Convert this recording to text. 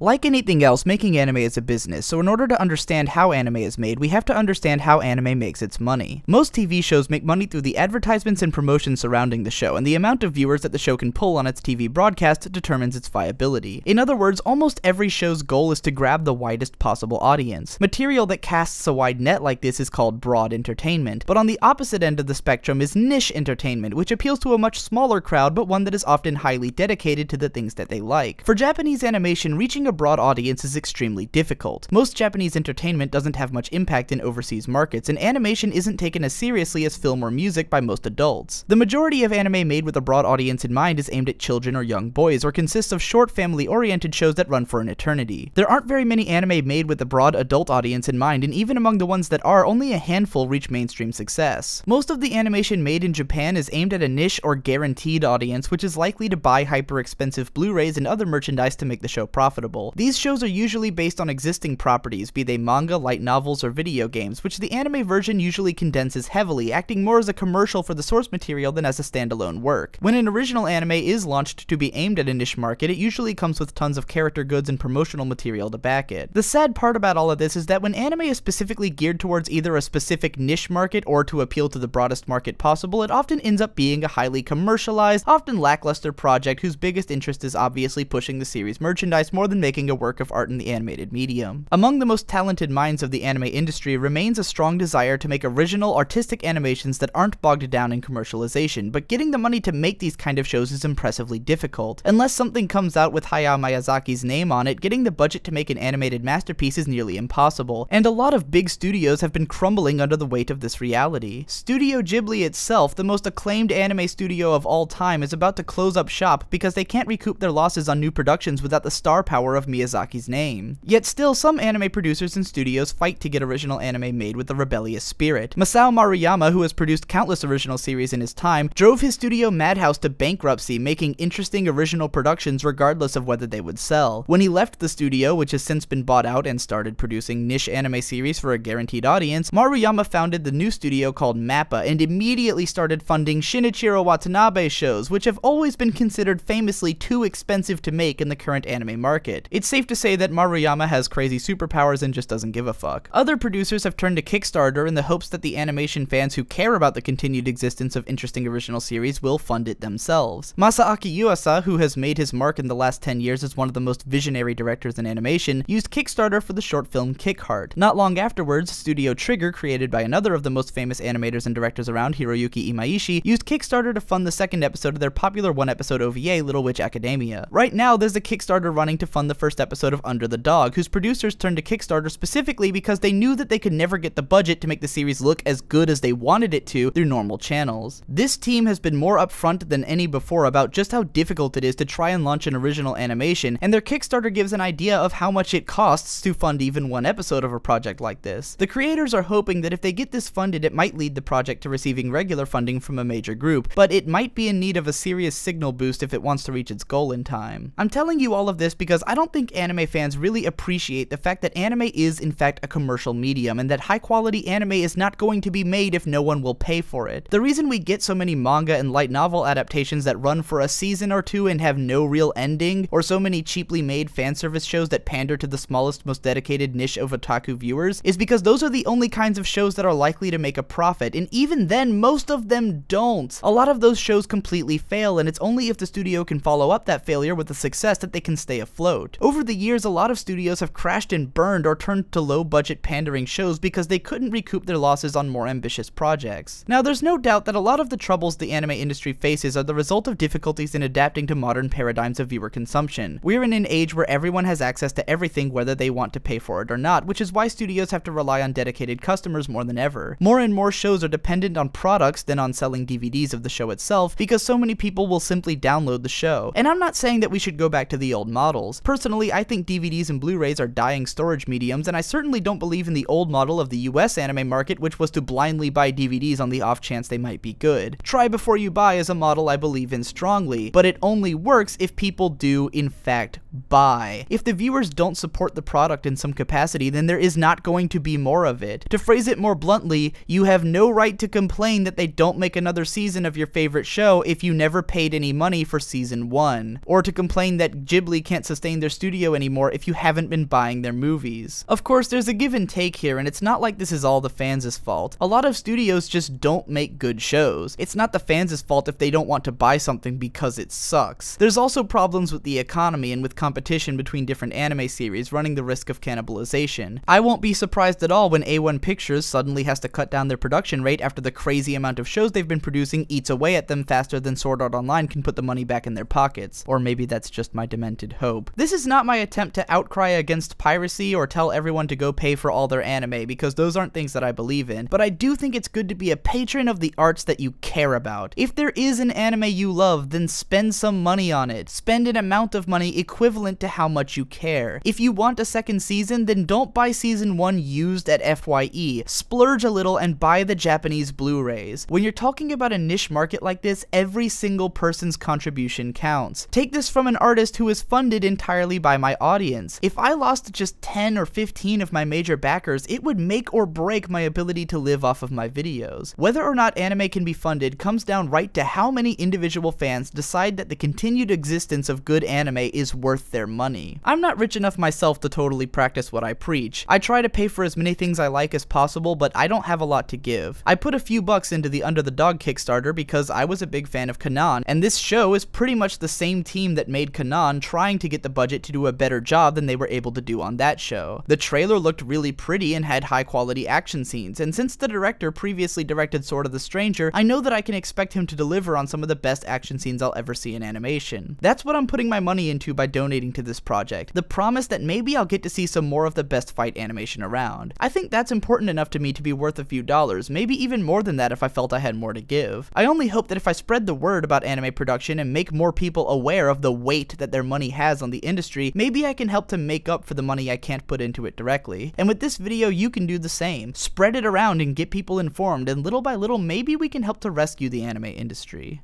Like anything else, making anime is a business, so in order to understand how anime is made, we have to understand how anime makes its money. Most TV shows make money through the advertisements and promotion surrounding the show, and the amount of viewers that the show can pull on its TV broadcast determines its viability. In other words, almost every show's goal is to grab the widest possible audience. Material that casts a wide net like this is called broad entertainment, but on the opposite end of the spectrum is niche entertainment, which appeals to a much smaller crowd but one that is often highly dedicated to the things that they like. For Japanese animation, reaching reaching a broad audience is extremely difficult. Most Japanese entertainment doesn't have much impact in overseas markets, and animation isn't taken as seriously as film or music by most adults. The majority of anime made with a broad audience in mind is aimed at children or young boys, or consists of short family-oriented shows that run for an eternity. There aren't very many anime made with a broad adult audience in mind, and even among the ones that are, only a handful reach mainstream success. Most of the animation made in Japan is aimed at a niche or guaranteed audience, which is likely to buy hyper-expensive Blu-rays and other merchandise to make the show profitable memorable. These shows are usually based on existing properties, be they manga, light novels, or video games, which the anime version usually condenses heavily, acting more as a commercial for the source material than as a standalone work. When an original anime is launched to be aimed at a niche market, it usually comes with tons of character goods and promotional material to back it. The sad part about all of this is that when anime is specifically geared towards either a specific niche market or to appeal to the broadest market possible, it often ends up being a highly commercialized, often lackluster project whose biggest interest is obviously pushing the series merchandise more than making a work of art in the animated medium. Among the most talented minds of the anime industry remains a strong desire to make original, artistic animations that aren't bogged down in commercialization, but getting the money to make these kind of shows is impressively difficult. Unless something comes out with Hayao Miyazaki's name on it, getting the budget to make an animated masterpiece is nearly impossible, and a lot of big studios have been crumbling under the weight of this reality. Studio Ghibli itself, the most acclaimed anime studio of all time, is about to close up shop because they can't recoup their losses on new productions without the star power of Miyazaki's name. Yet still, some anime producers and studios fight to get original anime made with a rebellious spirit. Masao Maruyama, who has produced countless original series in his time, drove his studio Madhouse to bankruptcy, making interesting original productions regardless of whether they would sell. When he left the studio, which has since been bought out and started producing niche anime series for a guaranteed audience, Maruyama founded the new studio called Mappa and immediately started funding Shinichiro Watanabe shows, which have always been considered famously too expensive to make in the current anime market it. It's safe to say that Maruyama has crazy superpowers and just doesn't give a fuck. Other producers have turned to Kickstarter in the hopes that the animation fans who care about the continued existence of interesting original series will fund it themselves. Masaaki Yuasa, who has made his mark in the last 10 years as one of the most visionary directors in animation, used Kickstarter for the short film Kick Hard. Not long afterwards, Studio Trigger, created by another of the most famous animators and directors around, Hiroyuki Imaishi, used Kickstarter to fund the second episode of their popular one-episode OVA, Little Witch Academia. Right now, there's a Kickstarter running to fund the the first episode of Under the Dog, whose producers turned to Kickstarter specifically because they knew that they could never get the budget to make the series look as good as they wanted it to through normal channels. This team has been more upfront than any before about just how difficult it is to try and launch an original animation, and their Kickstarter gives an idea of how much it costs to fund even one episode of a project like this. The creators are hoping that if they get this funded, it might lead the project to receiving regular funding from a major group, but it might be in need of a serious signal boost if it wants to reach its goal in time. I'm telling you all of this because I don't don't think anime fans really appreciate the fact that anime is in fact a commercial medium and that high quality anime is not going to be made if no one will pay for it. The reason we get so many manga and light novel adaptations that run for a season or two and have no real ending, or so many cheaply made fan service shows that pander to the smallest, most dedicated niche of otaku viewers, is because those are the only kinds of shows that are likely to make a profit, and even then, most of them don't. A lot of those shows completely fail, and it's only if the studio can follow up that failure with a success that they can stay afloat out. Over the years, a lot of studios have crashed and burned or turned to low budget pandering shows because they couldn't recoup their losses on more ambitious projects. Now, there's no doubt that a lot of the troubles the anime industry faces are the result of difficulties in adapting to modern paradigms of viewer consumption. We're in an age where everyone has access to everything whether they want to pay for it or not, which is why studios have to rely on dedicated customers more than ever. More and more shows are dependent on products than on selling DVDs of the show itself because so many people will simply download the show. And I'm not saying that we should go back to the old models. Per Personally, I think DVDs and Blu-rays are dying storage mediums, and I certainly don't believe in the old model of the US anime market, which was to blindly buy DVDs on the off chance they might be good. Try before you buy is a model I believe in strongly, but it only works if people do, in fact, buy. If the viewers don't support the product in some capacity, then there is not going to be more of it. To phrase it more bluntly, you have no right to complain that they don't make another season of your favorite show if you never paid any money for season 1, or to complain that Ghibli can't sustain their studio anymore if you haven't been buying their movies. Of course, there's a give and take here, and it's not like this is all the fans' fault. A lot of studios just don't make good shows. It's not the fans' fault if they don't want to buy something because it sucks. There's also problems with the economy and with competition between different anime series, running the risk of cannibalization. I won't be surprised at all when A1 Pictures suddenly has to cut down their production rate after the crazy amount of shows they've been producing eats away at them faster than Sword Art Online can put the money back in their pockets. Or maybe that's just my demented hope. This is not my attempt to outcry against piracy or tell everyone to go pay for all their anime, because those aren't things that I believe in, but I do think it's good to be a patron of the arts that you care about. If there is an anime you love, then spend some money on it. Spend an amount of money equivalent equivalent to how much you care. If you want a second season, then don't buy season 1 used at FYE. Splurge a little and buy the Japanese Blu-rays. When you're talking about a niche market like this, every single person's contribution counts. Take this from an artist who is funded entirely by my audience. If I lost just 10 or 15 of my major backers, it would make or break my ability to live off of my videos. Whether or not anime can be funded comes down right to how many individual fans decide that the continued existence of good anime is worth worth their money. I'm not rich enough myself to totally practice what I preach. I try to pay for as many things I like as possible, but I don't have a lot to give. I put a few bucks into the Under the Dog Kickstarter because I was a big fan of Kanan, and this show is pretty much the same team that made Kanan trying to get the budget to do a better job than they were able to do on that show. The trailer looked really pretty and had high quality action scenes, and since the director previously directed Sword of the Stranger, I know that I can expect him to deliver on some of the best action scenes I'll ever see in animation. That's what I'm putting my money into by donating to this project, the promise that maybe I'll get to see some more of the best fight animation around. I think that's important enough to me to be worth a few dollars, maybe even more than that if I felt I had more to give. I only hope that if I spread the word about anime production and make more people aware of the weight that their money has on the industry, maybe I can help to make up for the money I can't put into it directly. And with this video, you can do the same. Spread it around and get people informed, and little by little, maybe we can help to rescue the anime industry.